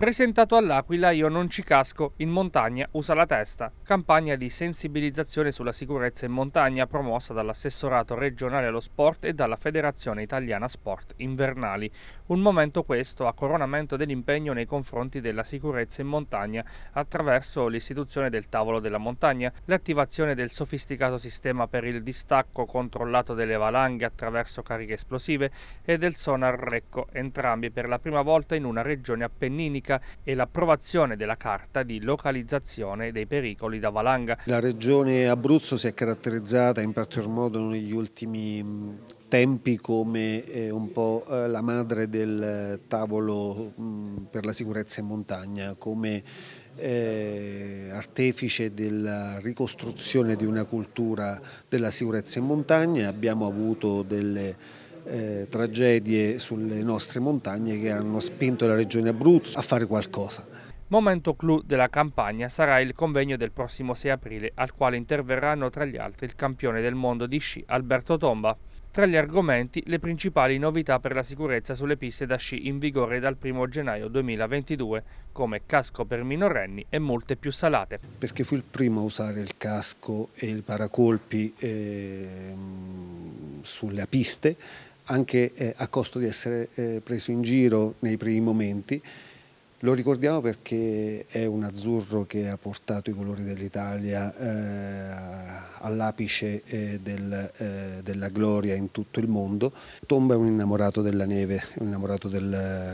Presentato all'Aquila Io non ci casco, in montagna usa la testa. Campagna di sensibilizzazione sulla sicurezza in montagna promossa dall'assessorato regionale allo sport e dalla Federazione Italiana Sport Invernali. Un momento questo a coronamento dell'impegno nei confronti della sicurezza in montagna attraverso l'istituzione del tavolo della montagna, l'attivazione del sofisticato sistema per il distacco controllato delle valanghe attraverso cariche esplosive e del sonar recco, entrambi per la prima volta in una regione appenninica Baltica e l'approvazione della carta di localizzazione dei pericoli da valanga. La regione Abruzzo si è caratterizzata in particolar modo negli ultimi mm, tempi come eh, un po' eh, la madre del tavolo mm, per la sicurezza in montagna, come eh, artefice della ricostruzione di una cultura della sicurezza in montagna. Abbiamo avuto delle eh, tragedie sulle nostre montagne che hanno spinto la regione Abruzzo a fare qualcosa. Momento clou della campagna sarà il convegno del prossimo 6 aprile al quale interverranno tra gli altri il campione del mondo di sci Alberto Tomba. Tra gli argomenti le principali novità per la sicurezza sulle piste da sci in vigore dal 1 gennaio 2022 come casco per minorenni e molte più salate. Perché fu il primo a usare il casco e il paracolpi eh, sulle piste anche eh, a costo di essere eh, preso in giro nei primi momenti. Lo ricordiamo perché è un azzurro che ha portato i colori dell'Italia eh, all'apice eh, del, eh, della gloria in tutto il mondo. Tomba è un innamorato della neve, un innamorato del,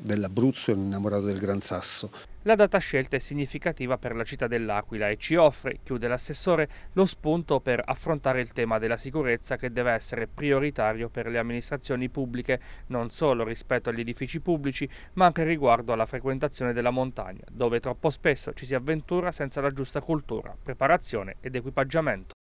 dell'Abruzzo e un innamorato del Gran Sasso. La data scelta è significativa per la città dell'Aquila e ci offre, chiude l'assessore, lo spunto per affrontare il tema della sicurezza che deve essere prioritario per le amministrazioni pubbliche, non solo rispetto agli edifici pubblici, ma anche riguardo alla frequentazione della montagna, dove troppo spesso ci si avventura senza la giusta cultura, preparazione ed equipaggiamento.